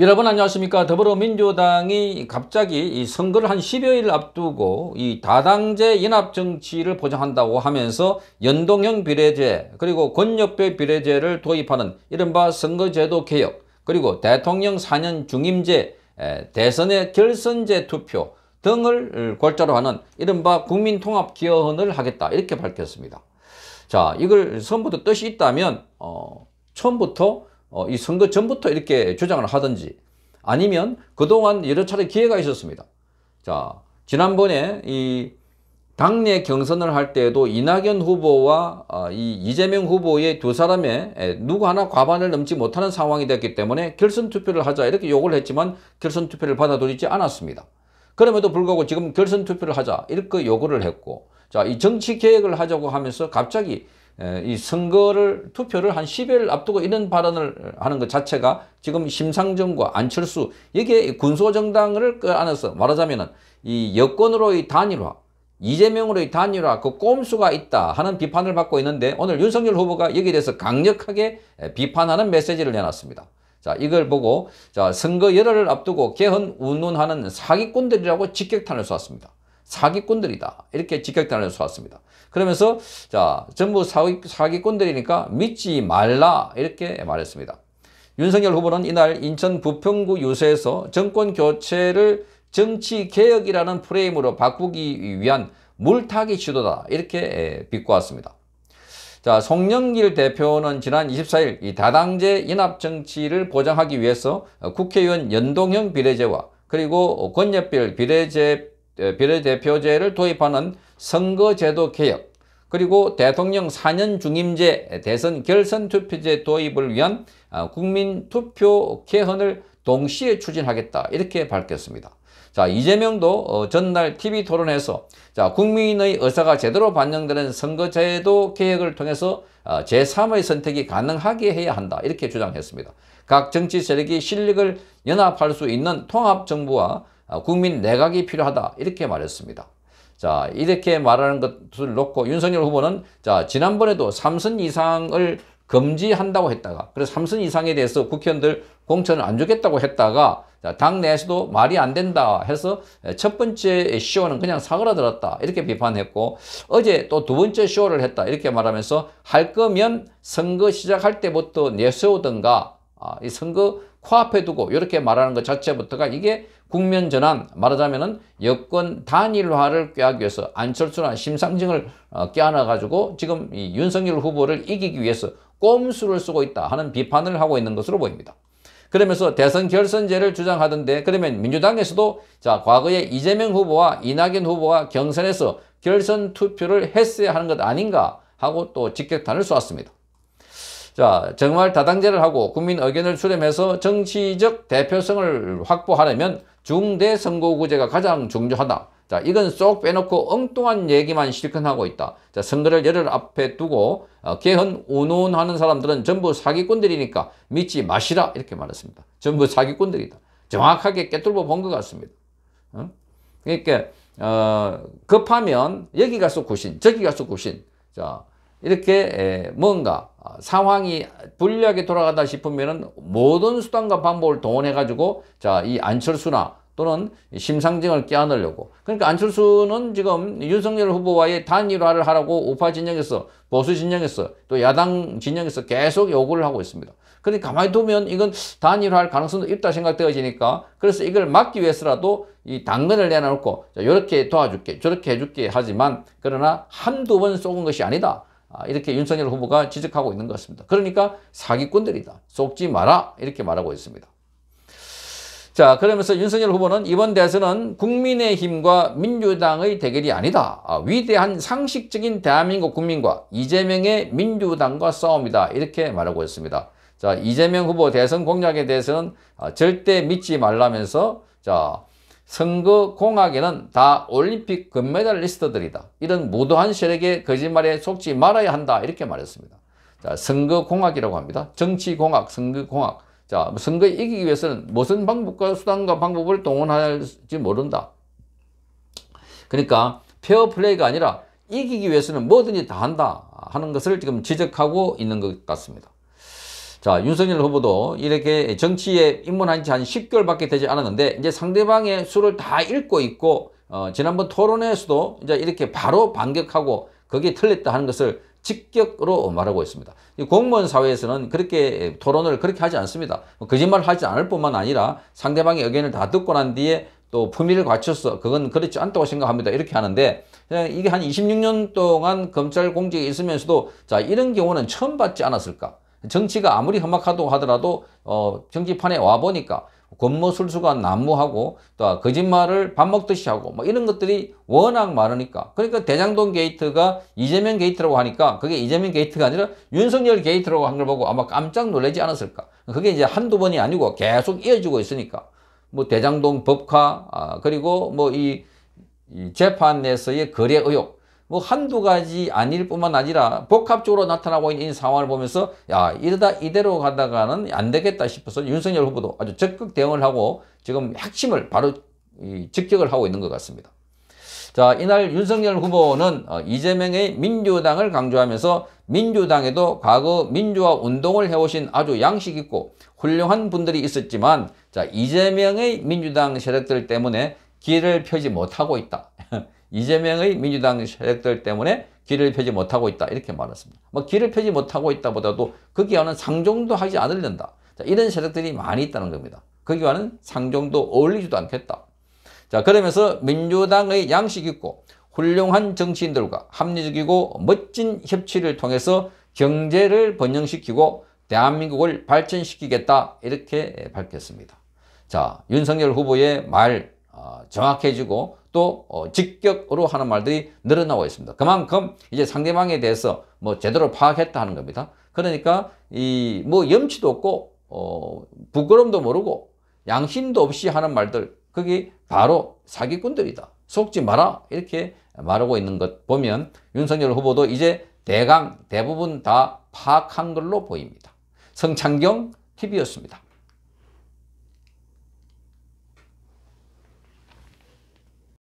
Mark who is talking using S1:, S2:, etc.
S1: 여러분 안녕하십니까 더불어민주당이 갑자기 이 선거를 한 10여일 앞두고 이 다당제 연합 정치를 보장한다고 하면서 연동형 비례제 그리고 권역별 비례제를 도입하는 이른바 선거제도 개혁 그리고 대통령 4년 중임제 대선의 결선제 투표 등을 골자로 하는 이른바 국민통합기여헌을 하겠다 이렇게 밝혔습니다. 자 이걸 선부터 뜻이 있다면 어, 처음부터 어, 이 선거 전부터 이렇게 주장을 하든지 아니면 그동안 여러 차례 기회가 있었습니다. 자, 지난번에 이 당내 경선을 할 때에도 이낙연 후보와 아, 이 이재명 후보의 두 사람의 누구 하나 과반을 넘지 못하는 상황이 됐기 때문에 결선 투표를 하자 이렇게 욕을 했지만 결선 투표를 받아들이지 않았습니다. 그럼에도 불구하고 지금 결선 투표를 하자 이렇게 요구를 했고 자 이 정치 계획을 하자고 하면서 갑자기 이 선거를 투표를 한 10일 앞두고 이런 발언을 하는 것 자체가 지금 심상정과 안철수 여게 군소정당을 끌안에서 그 말하자면 이 여권으로의 단일화 이재명으로의 단일화 그 꼼수가 있다 하는 비판을 받고 있는데 오늘 윤석열 후보가 여기에 대해서 강력하게 비판하는 메시지를 내놨습니다. 자 이걸 보고 자 선거 열흘을 앞두고 개헌 운운하는 사기꾼들이라고 직격탄을 쏘았습니다 사기꾼들이다. 이렇게 직격탄을 쏘았습니다. 그러면서 자 전부 사기, 사기꾼들이니까 믿지 말라 이렇게 말했습니다. 윤석열 후보는 이날 인천 부평구 유세에서 정권 교체를 정치개혁이라는 프레임으로 바꾸기 위한 물타기 시도다 이렇게 비꼬았습니다. 자, 송영길 대표는 지난 24일 이 다당제 연합 정치를 보장하기 위해서 국회의원 연동형 비례제와 그리고 권역별 비례제 비례대표제를 도입하는 선거제도 개혁 그리고 대통령 4년 중임제 대선 결선 투표제 도입을 위한 아, 국민 투표 개헌을 동시에 추진하겠다 이렇게 밝혔습니다. 자 이재명도 어, 전날 TV 토론에서 자 국민의 의사가 제대로 반영되는 선거제도 개혁을 통해서 아, 제3의 선택이 가능하게 해야 한다 이렇게 주장했습니다. 각 정치 세력이 실력을 연합할 수 있는 통합정부와 아, 국민 내각이 필요하다 이렇게 말했습니다. 자 이렇게 말하는 것을 놓고 윤석열 후보는 자 지난번에도 3선 이상을 금지한다고 했다가 그래서 3선 이상에 대해서 국회의원들 공천을 안 주겠다고 했다가 당 내에서도 말이 안 된다 해서 첫 번째 쇼는 그냥 사그라들었다 이렇게 비판했고 어제 또 두 번째 쇼를 했다 이렇게 말하면서 할 거면 선거 시작할 때부터 내세우던가 아, 이 선거 코앞에 두고 이렇게 말하는 것 자체부터가 이게 국면 전환 말하자면은 여권 단일화를 꾀하기 위해서 안철수나 심상징을 어, 껴안아 가지고 지금 이 윤석열 후보를 이기기 위해서 꼼수를 쓰고 있다 하는 비판을 하고 있는 것으로 보입니다. 그러면서 대선 결선제를 주장하던데 그러면 민주당에서도 자 과거에 이재명 후보와 이낙연 후보가 경선에서 결선 투표를 했어야 하는 것 아닌가 하고 또 직격탄을 쏘았습니다. 자, 정말 다당제를 하고 국민 의견을 수렴해서 정치적 대표성을 확보하려면 중대 선거구제가 가장 중요하다. 자, 이건 쏙 빼놓고 엉뚱한 얘기만 실컷하고 있다. 자, 선거를 열흘 앞에 두고 어, 개헌 운운하는 사람들은 전부 사기꾼들이니까 믿지 마시라 이렇게 말했습니다. 전부 사기꾼들이다. 정확하게 깨뚫어 본 것 같습니다. 응? 그러니까 어, 급하면 여기 가서 구신, 저기 가서 구신. 자, 이렇게 에, 뭔가 상황이 불리하게 돌아가다 싶으면은 모든 수단과 방법을 동원해 가지고 자 이 안철수나 또는 심상정을 껴안으려고 그러니까 안철수는 지금 윤석열 후보와의 단일화를 하라고 우파 진영에서 보수 진영에서 또 야당 진영에서 계속 요구를 하고 있습니다 그런데 그러니까 가만히 두면 이건 단일화할 가능성도 있다 생각되어지니까 그래서 이걸 막기 위해서라도 이 당근을 내놓고 이렇게 도와줄게 저렇게 해줄게 하지만 그러나 한두 번 쏘은 것이 아니다 아, 이렇게 윤석열 후보가 지적하고 있는 것 같습니다. 그러니까 사기꾼들이다. 속지 마라. 이렇게 말하고 있습니다. 자, 그러면서 윤석열 후보는 이번 대선은 국민의힘과 민주당의 대결이 아니다. 아, 위대한 상식적인 대한민국 국민과 이재명의 민주당과 싸움이다. 이렇게 말하고 있습니다. 자, 이재명 후보 대선 공약에 대해서는 아, 절대 믿지 말라면서 자, 선거 공학에는 다 올림픽 금메달리스트들이다. 이런 무도한 세력의 거짓말에 속지 말아야 한다. 이렇게 말했습니다. 자, 선거 공학이라고 합니다. 정치 공학, 선거 공학. 자, 선거에 이기기 위해서는 무슨 방법과 수단과 방법을 동원할지 모른다. 그러니까 페어플레이가 아니라 이기기 위해서는 뭐든지 다 한다 하는 것을 지금 지적하고 있는 것 같습니다. 자, 윤석열 후보도 이렇게 정치에 입문한 지 한 10개월밖에 되지 않았는데 이제 상대방의 수를 다 읽고 있고 어, 지난번 토론회에서도 이제 이렇게 바로 반격하고 거기에 틀렸다 하는 것을 직격으로 말하고 있습니다. 공무원 사회에서는 그렇게 토론을 그렇게 하지 않습니다. 뭐 거짓말 하지 않을 뿐만 아니라 상대방의 의견을 다 듣고 난 뒤에 또 품위를 갖춰서 그건 그렇지 않다고 생각합니다. 이렇게 하는데 예, 이게 한 26년 동안 검찰 공직에 있으면서도 자 이런 경우는 처음 받지 않았을까? 정치가 아무리 험악하다고 하더라도 어, 정치판에 와보니까 권모술수가 난무하고 또 거짓말을 밥 먹듯이 하고 뭐 이런 것들이 워낙 많으니까 그러니까 대장동 게이트가 이재명 게이트라고 하니까 그게 이재명 게이트가 아니라 윤석열 게이트라고 한 걸 보고 아마 깜짝 놀라지 않았을까 그게 이제 한두 번이 아니고 계속 이어지고 있으니까 뭐 대장동 법화 아, 그리고 뭐이 재판에서의 거래 의혹 뭐 한두 가지 아닐 뿐만 아니라 복합적으로 나타나고 있는 이 상황을 보면서 야 이러다 이대로 가다가는 안 되겠다 싶어서 윤석열 후보도 아주 적극 대응을 하고 지금 핵심을 바로 직격을 하고 있는 것 같습니다. 자 이날 윤석열 후보는 어, 이재명의 민주당을 강조하면서 민주당에도 과거 민주화 운동을 해오신 아주 양식 있고 훌륭한 분들이 있었지만 자 이재명의 민주당 세력들 때문에 기회를 펴지 못하고 있다. 이재명의 민주당 세력들 때문에 길을 펴지 못하고 있다 이렇게 말했습니다. 뭐 길을 펴지 못하고 있다보다도 거기와는 그 상종도 하지 않으려다 이런 세력들이 많이 있다는 겁니다. 거기와는 그 상종도 어울리지도 않겠다. 자 그러면서 민주당의 양식 있고 훌륭한 정치인들과 합리적이고 멋진 협치를 통해서 경제를 번영시키고 대한민국을 발전시키겠다 이렇게 밝혔습니다. 자 윤석열 후보의 말 어, 정확해지고 또 어, 직격으로 하는 말들이 늘어나고 있습니다. 그만큼 이제 상대방에 대해서 뭐 제대로 파악했다 하는 겁니다. 그러니까 이 뭐 염치도 없고 어, 부끄럼도 모르고 양심도 없이 하는 말들 그게 바로 사기꾼들이다. 속지 마라 이렇게 말하고 있는 것 보면 윤석열 후보도 이제 대강 대부분 다 파악한 걸로 보입니다. 성창경 TV였습니다.